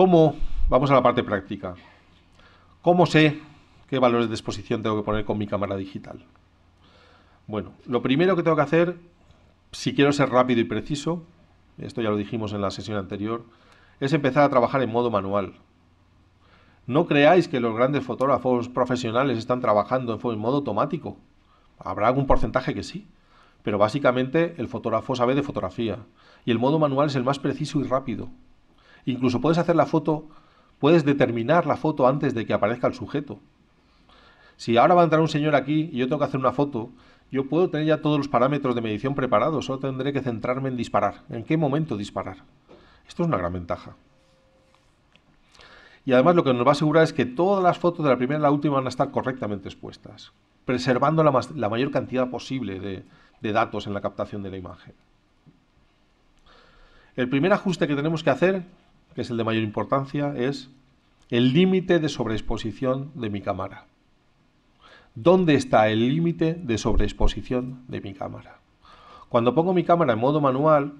¿Cómo? Vamos a la parte práctica. ¿Cómo sé qué valores de exposición tengo que poner con mi cámara digital? Bueno, lo primero que tengo que hacer, si quiero ser rápido y preciso, esto ya lo dijimos en la sesión anterior, es empezar a trabajar en modo manual. No creáis que los grandes fotógrafos profesionales están trabajando en modo automático. Habrá algún porcentaje que sí, pero básicamente el fotógrafo sabe de fotografía y el modo manual es el más preciso y rápido. Incluso puedes hacer la foto, puedes determinar la foto antes de que aparezca el sujeto. Si ahora va a entrar un señor aquí y yo tengo que hacer una foto, yo puedo tener ya todos los parámetros de medición preparados, solo tendré que centrarme en disparar, en qué momento disparar. Esto es una gran ventaja. Y además lo que nos va a asegurar es que todas las fotos de la primera a la última van a estar correctamente expuestas, preservando la, mayor cantidad posible de, de datos en la captación de la imagen. El primer ajuste que tenemos que hacer que es el de mayor importancia, es el límite de sobreexposición de mi cámara. ¿Dónde está el límite de sobreexposición de mi cámara? Cuando pongo mi cámara en modo manual,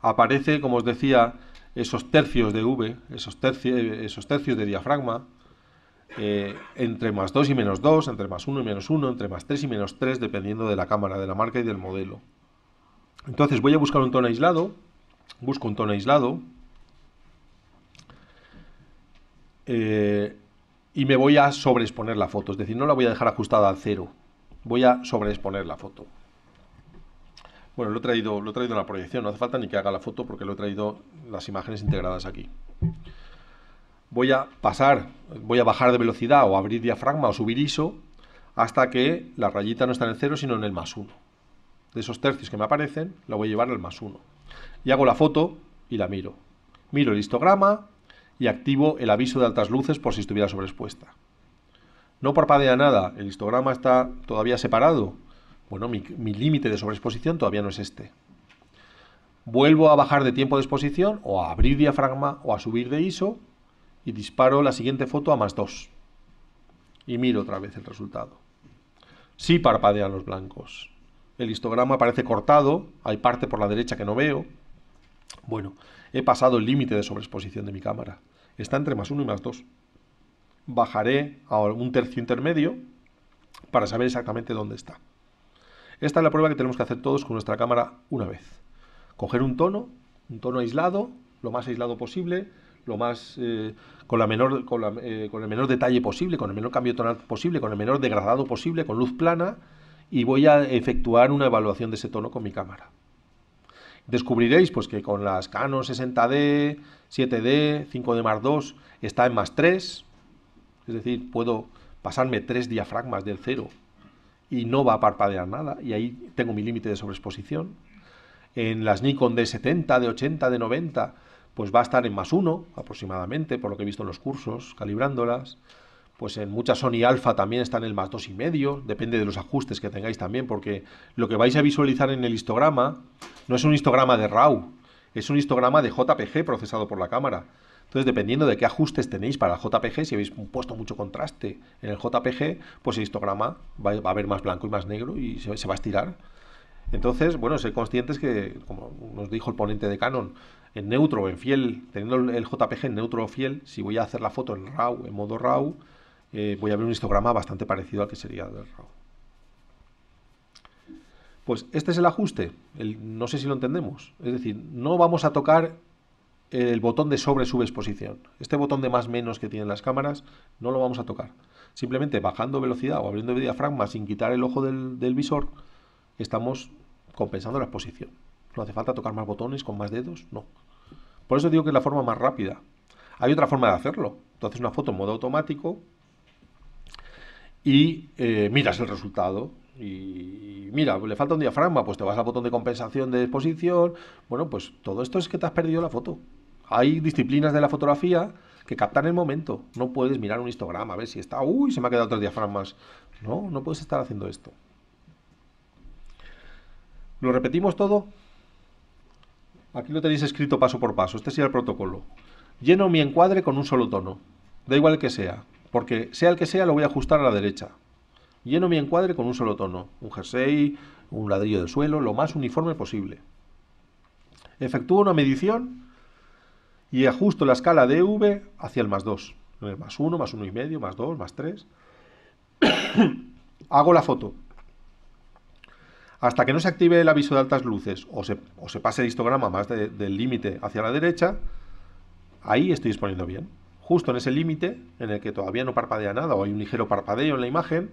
aparece, como os decía, esos tercios de V, esos, esos tercios de diafragma, eh, entre más 2 y menos 2, entre más 1 y menos 1, entre más 3 y menos 3, dependiendo de la cámara, de la marca y del modelo. Entonces voy a buscar un tono aislado, Busco un tono aislado. Eh, y me voy a sobreexponer la foto. Es decir, no la voy a dejar ajustada al cero. Voy a sobreexponer la foto. Bueno, lo he traído, lo he traído en la proyección. No hace falta ni que haga la foto porque lo he traído las imágenes integradas aquí. Voy a pasar, voy a bajar de velocidad o abrir diafragma o subir ISO hasta que la rayita no está en el cero sino en el más uno. De esos tercios que me aparecen, la voy a llevar al más uno. Y hago la foto y la miro. Miro el histograma y activo el aviso de altas luces por si estuviera sobreexpuesta. No parpadea nada, el histograma está todavía separado. Bueno, mi, límite de sobreexposición todavía no es este. Vuelvo a bajar de tiempo de exposición o a abrir diafragma o a subir de ISO y disparo la siguiente foto a más 2. Y miro otra vez el resultado. Sí parpadean los blancos el histograma aparece cortado, hay parte por la derecha que no veo. Bueno, he pasado el límite de sobreexposición de mi cámara. Está entre más uno y más dos. Bajaré a un tercio intermedio para saber exactamente dónde está. Esta es la prueba que tenemos que hacer todos con nuestra cámara una vez. Coger un tono, un tono aislado, lo más aislado posible, lo más eh, con, eh, con el menor detalle posible, con el menor cambio tonal posible, con el menor degradado posible, con luz plana, y voy a efectuar una evaluación de ese tono con mi cámara. Descubriréis pues, que con las Canon 60D, 7D, 5D Mark II está en más 3, es decir, puedo pasarme tres diafragmas del cero y no va a parpadear nada, y ahí tengo mi límite de sobreexposición. En las Nikon de 70, de 80, de 90, pues va a estar en más 1 aproximadamente, por lo que he visto en los cursos, calibrándolas pues en muchas Sony Alpha también está en el más medio depende de los ajustes que tengáis también, porque lo que vais a visualizar en el histograma no es un histograma de RAW, es un histograma de JPG procesado por la cámara. Entonces, dependiendo de qué ajustes tenéis para el JPG, si habéis puesto mucho contraste en el JPG, pues el histograma va, a ver más blanco y más negro y se, va a estirar. Entonces, bueno, ser conscientes que, como nos dijo el ponente de Canon, en neutro, o en fiel, teniendo el JPG en neutro o fiel, si voy a hacer la foto en RAW, en modo RAW, eh, voy a ver un histograma bastante parecido al que sería del RAW. Pues este es el ajuste, no sé si lo entendemos. Es decir, no vamos a tocar el botón de sobre subexposición. Este botón de más menos que tienen las cámaras no lo vamos a tocar. Simplemente bajando velocidad o abriendo el diafragma sin quitar el ojo del, del visor, estamos compensando la exposición. No hace falta tocar más botones con más dedos, no. Por eso digo que es la forma más rápida. Hay otra forma de hacerlo. haces una foto en modo automático, y eh, miras el resultado. Y mira, le falta un diafragma, pues te vas al botón de compensación de exposición. Bueno, pues todo esto es que te has perdido la foto. Hay disciplinas de la fotografía que captan el momento. No puedes mirar un histograma, a ver si está. Uy, se me ha quedado tres diafragmas. No, no puedes estar haciendo esto. ¿Lo repetimos todo? Aquí lo tenéis escrito paso por paso. Este sería el protocolo. Lleno mi encuadre con un solo tono. Da igual que sea porque sea el que sea lo voy a ajustar a la derecha. Lleno mi encuadre con un solo tono, un jersey, un ladrillo de suelo, lo más uniforme posible. Efectúo una medición y ajusto la escala de V hacia el más 2. Eh, más 1, más 1,5, y 2, más, dos, más 3. Hago la foto. Hasta que no se active el aviso de altas luces o se, pase el histograma más del límite hacia la derecha, ahí estoy disponiendo bien justo en ese límite en el que todavía no parpadea nada o hay un ligero parpadeo en la imagen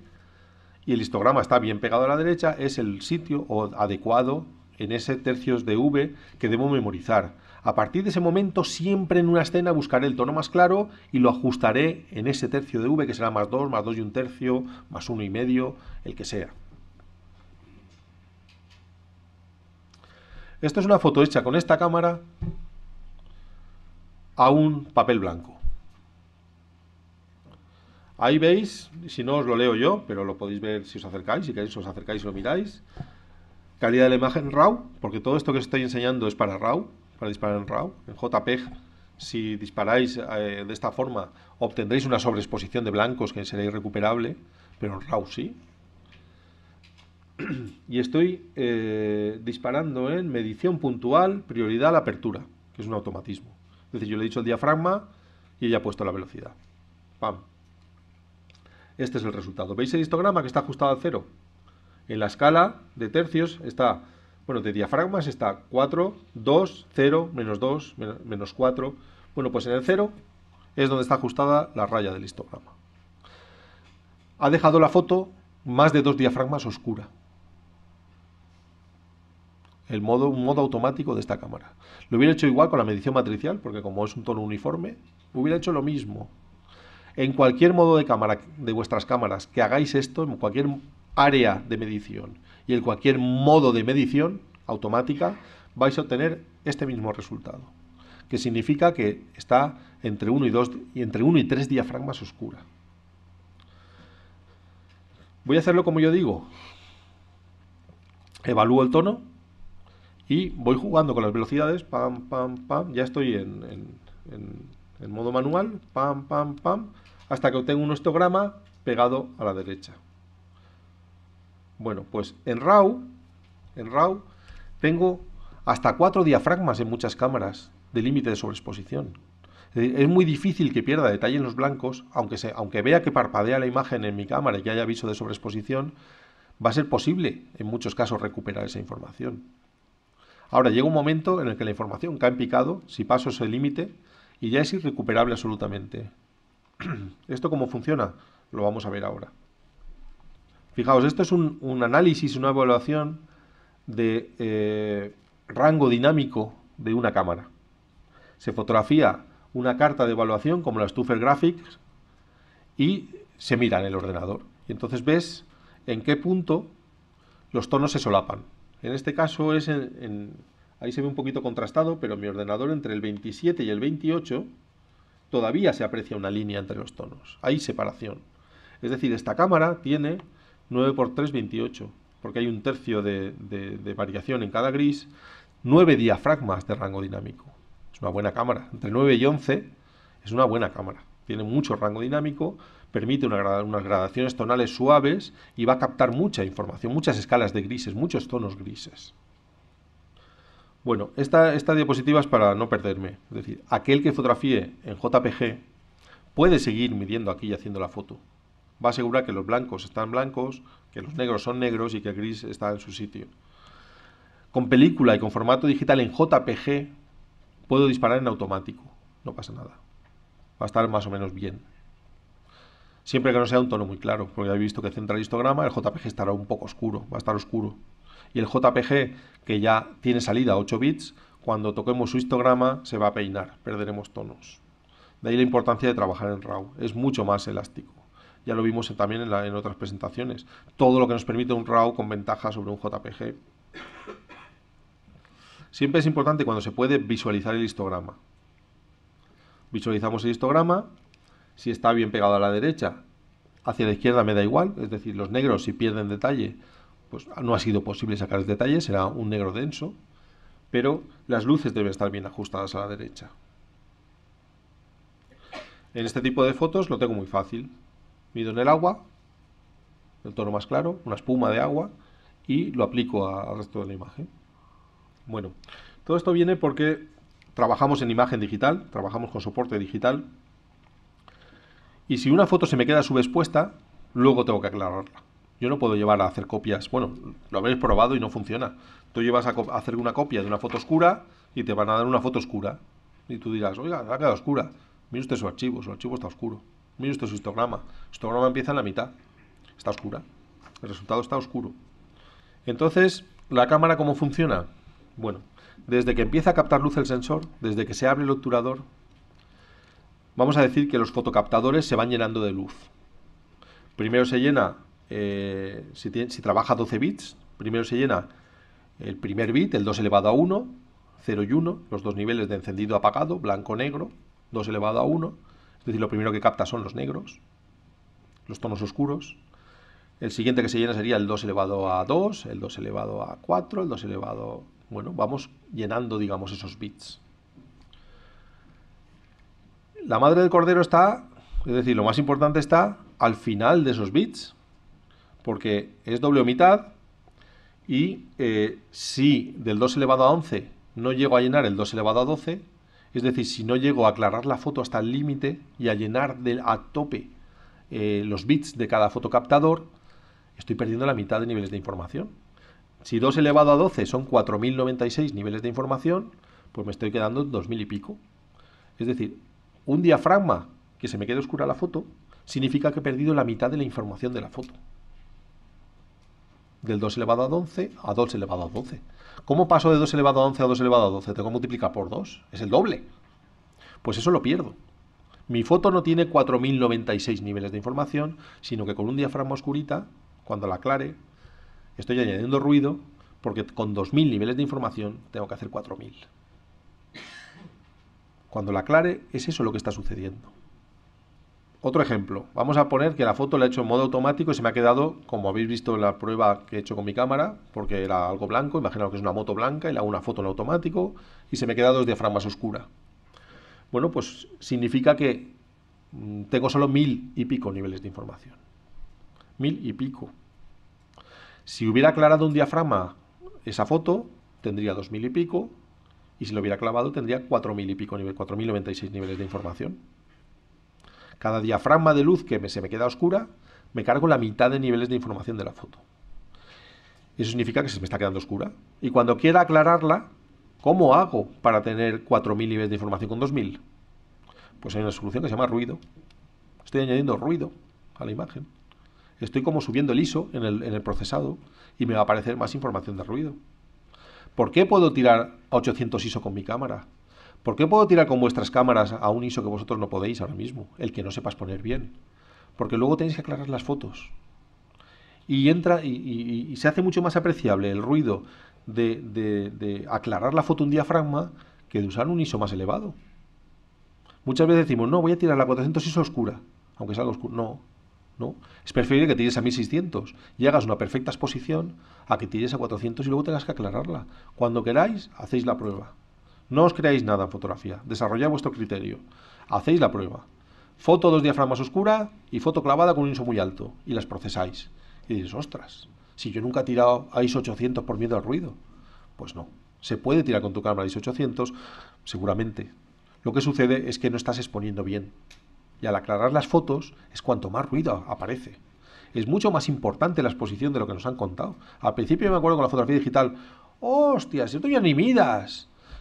y el histograma está bien pegado a la derecha, es el sitio o adecuado en ese tercios de V que debo memorizar. A partir de ese momento, siempre en una escena buscaré el tono más claro y lo ajustaré en ese tercio de V que será más 2, más 2 y un tercio, más 1 y medio, el que sea. Esto es una foto hecha con esta cámara a un papel blanco. Ahí veis, si no os lo leo yo, pero lo podéis ver si os acercáis, si queréis os acercáis y lo miráis. Calidad de la imagen RAW, porque todo esto que os estoy enseñando es para RAW, para disparar en RAW. En JPEG, si disparáis eh, de esta forma, obtendréis una sobreexposición de blancos que será irrecuperable, pero en RAW sí. Y estoy eh, disparando en medición puntual, prioridad a la apertura, que es un automatismo. Es decir, yo le he dicho el diafragma y ella ha puesto la velocidad. ¡Pam! este es el resultado. ¿Veis el histograma que está ajustado al cero? En la escala de tercios está, bueno, de diafragmas está 4, 2, 0, menos 2, menos 4. Bueno, pues en el cero es donde está ajustada la raya del histograma. Ha dejado la foto más de dos diafragmas oscura. El modo, un modo automático de esta cámara. Lo hubiera hecho igual con la medición matricial, porque como es un tono uniforme, hubiera hecho lo mismo. En cualquier modo de cámara de vuestras cámaras que hagáis esto, en cualquier área de medición y en cualquier modo de medición automática, vais a obtener este mismo resultado, que significa que está entre 1 y 2 y entre 1 y 3 diafragmas oscura. Voy a hacerlo como yo digo. Evalúo el tono y voy jugando con las velocidades, pam, pam, pam, ya estoy en en modo manual, pam, pam, pam, hasta que obtengo un histograma pegado a la derecha. Bueno, pues en RAW, en RAW tengo hasta cuatro diafragmas en muchas cámaras de límite de sobreexposición. Es muy difícil que pierda detalle en los blancos, aunque, aunque vea que parpadea la imagen en mi cámara y que haya aviso de sobreexposición, va a ser posible en muchos casos recuperar esa información. Ahora llega un momento en el que la información cae en picado, si paso ese límite, y ya es irrecuperable absolutamente. ¿Esto cómo funciona? Lo vamos a ver ahora. Fijaos, esto es un, análisis, una evaluación de eh, rango dinámico de una cámara. Se fotografía una carta de evaluación como la Stuffer Graphics y se mira en el ordenador. Y entonces ves en qué punto los tonos se solapan. En este caso es en Ahí se ve un poquito contrastado, pero mi ordenador entre el 27 y el 28 todavía se aprecia una línea entre los tonos. Hay separación. Es decir, esta cámara tiene 9 por 3, 28, porque hay un tercio de, variación en cada gris, 9 diafragmas de rango dinámico. Es una buena cámara. Entre 9 y 11 es una buena cámara. Tiene mucho rango dinámico, permite unas gradaciones tonales suaves y va a captar mucha información, muchas escalas de grises, muchos tonos grises. Bueno, esta, diapositiva es para no perderme. Es decir, aquel que fotografíe en JPG puede seguir midiendo aquí y haciendo la foto. Va a asegurar que los blancos están blancos, que los negros son negros y que el gris está en su sitio. Con película y con formato digital en JPG puedo disparar en automático. No pasa nada. Va a estar más o menos bien. Siempre que no sea un tono muy claro, porque ya he visto que centra el histograma, el JPG estará un poco oscuro, va a estar oscuro. Y el JPG, que ya tiene salida a 8 bits, cuando toquemos su histograma se va a peinar, perderemos tonos. De ahí la importancia de trabajar en RAW, es mucho más elástico. Ya lo vimos también en, en otras presentaciones. Todo lo que nos permite un RAW con ventaja sobre un JPG. Siempre es importante cuando se puede visualizar el histograma. Visualizamos el histograma, si está bien pegado a la derecha, hacia la izquierda me da igual, es decir, los negros si pierden detalle pues no ha sido posible sacar detalles, será un negro denso, pero las luces deben estar bien ajustadas a la derecha. En este tipo de fotos lo tengo muy fácil. Mido en el agua, el tono más claro, una espuma de agua, y lo aplico al resto de la imagen. Bueno, todo esto viene porque trabajamos en imagen digital, trabajamos con soporte digital, y si una foto se me queda subexpuesta, luego tengo que aclararla. Yo no puedo llevar a hacer copias. Bueno, lo habéis probado y no funciona. Tú llevas a, hacer una copia de una foto oscura y te van a dar una foto oscura. Y tú dirás, oiga, ha quedado oscura. mira usted su archivo, su archivo está oscuro. mira usted su histograma. Su histograma empieza en la mitad. Está oscura. El resultado está oscuro. Entonces, ¿la cámara cómo funciona? Bueno, desde que empieza a captar luz el sensor, desde que se abre el obturador, vamos a decir que los fotocaptadores se van llenando de luz. Primero se llena eh, si, si, trabaja 12 bits, primero se llena el primer bit, el 2 elevado a 1, 0 y 1, los dos niveles de encendido apagado, blanco-negro, 2 elevado a 1, es decir, lo primero que capta son los negros, los tonos oscuros. El siguiente que se llena sería el 2 elevado a 2, el 2 elevado a 4, el 2 elevado... Bueno, vamos llenando, digamos, esos bits. La madre del cordero está, es decir, lo más importante está al final de esos bits, porque es doble o mitad y eh, si del 2 elevado a 11 no llego a llenar el 2 elevado a 12, es decir, si no llego a aclarar la foto hasta el límite y a llenar a tope eh, los bits de cada fotocaptador, estoy perdiendo la mitad de niveles de información. Si 2 elevado a 12 son 4096 niveles de información, pues me estoy quedando en 2000 y pico. Es decir, un diafragma que se me quede oscura la foto significa que he perdido la mitad de la información de la foto del 2 elevado a 11 a 2 elevado a 12. ¿Cómo paso de 2 elevado a 11 a 2 elevado a 12? Tengo que multiplicar por 2, es el doble. Pues eso lo pierdo. Mi foto no tiene 4096 niveles de información, sino que con un diafragma oscurita, cuando la aclare, estoy añadiendo ruido, porque con 2000 niveles de información tengo que hacer 4000. Cuando la aclare, es eso lo que está sucediendo. Otro ejemplo, vamos a poner que la foto la he hecho en modo automático y se me ha quedado, como habéis visto en la prueba que he hecho con mi cámara, porque era algo blanco, imaginaos que es una moto blanca y le hago una foto en automático y se me quedado dos diafragmas oscura. Bueno, pues significa que mm, tengo solo mil y pico niveles de información. Mil y pico. Si hubiera aclarado un diafragma esa foto, tendría dos mil y pico, y si lo hubiera clavado tendría cuatro mil y pico, cuatro mil noventa y seis niveles de información. Cada diafragma de luz que se me queda oscura, me cargo la mitad de niveles de información de la foto. Eso significa que se me está quedando oscura. Y cuando quiera aclararla, ¿cómo hago para tener 4.000 niveles de información con 2.000? Pues hay una solución que se llama ruido. Estoy añadiendo ruido a la imagen. Estoy como subiendo el ISO en el, en el procesado y me va a aparecer más información de ruido. ¿Por qué puedo tirar a 800 ISO con mi cámara? ¿Por qué puedo tirar con vuestras cámaras a un ISO que vosotros no podéis ahora mismo? El que no sepas poner bien. Porque luego tenéis que aclarar las fotos. Y entra y, se hace mucho más apreciable el ruido de, de, aclarar la foto un diafragma que de usar un ISO más elevado. Muchas veces decimos, no, voy a tirar la 400 ISO oscura, aunque salga oscura. No, ¿no? Es preferible que tires a 1600 y hagas una perfecta exposición a que tires a 400 y luego tengas que aclararla. Cuando queráis, hacéis la prueba. No os creáis nada en fotografía, desarrollad vuestro criterio. Hacéis la prueba. Foto dos diaframas oscura y foto clavada con un ISO muy alto y las procesáis. Y dices, ostras, si yo nunca he tirado a ISO 800 por miedo al ruido. Pues no, se puede tirar con tu cámara a ISO 800, seguramente. Lo que sucede es que no estás exponiendo bien. Y al aclarar las fotos es cuanto más ruido aparece es mucho más importante la exposición de lo que nos han contado. Al principio me acuerdo con la fotografía digital, hostia, si estoy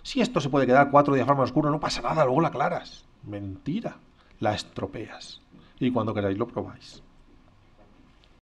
si esto se puede quedar cuatro forma oscuros, no pasa nada, luego la aclaras. Mentira, la estropeas. Y cuando queráis lo probáis.